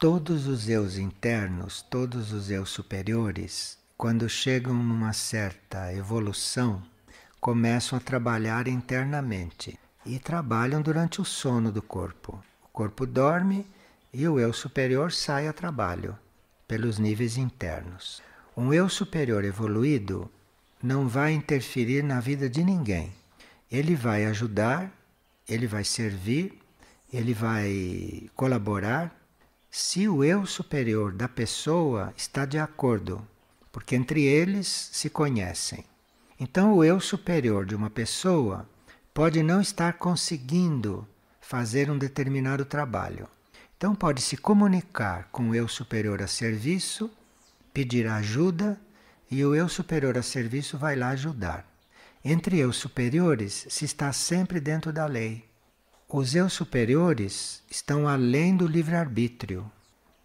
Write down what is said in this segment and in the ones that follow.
Todos os eus internos, todos os eus superiores, quando chegam numa certa evolução, começam a trabalhar internamente e trabalham durante o sono do corpo. O corpo dorme e o eu superior sai a trabalho pelos níveis internos. Um eu superior evoluído não vai interferir na vida de ninguém. Ele vai ajudar, ele vai servir, ele vai colaborar se o eu superior da pessoa está de acordo, porque entre eles se conhecem. Então, o eu superior de uma pessoa pode não estar conseguindo fazer um determinado trabalho. Então, pode se comunicar com o eu superior a serviço, pedir ajuda e o eu superior a serviço vai lá ajudar. Entre eu superiores se está sempre dentro da lei. Os eu superiores estão além do livre-arbítrio,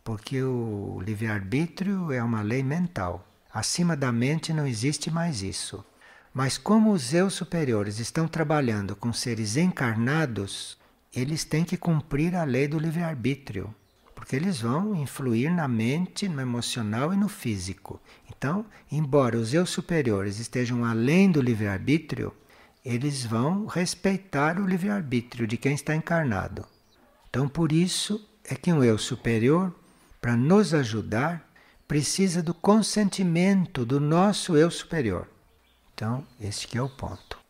porque o livre-arbítrio é uma lei mental. Acima da mente não existe mais isso. Mas como os eu superiores estão trabalhando com seres encarnados, eles têm que cumprir a lei do livre-arbítrio, porque eles vão influir na mente, no emocional e no físico. Então, embora os eu superiores estejam além do livre-arbítrio, eles vão respeitar o livre-arbítrio de quem está encarnado. Então, por isso é que um eu superior, para nos ajudar, precisa do consentimento do nosso eu superior. Então, este é o ponto.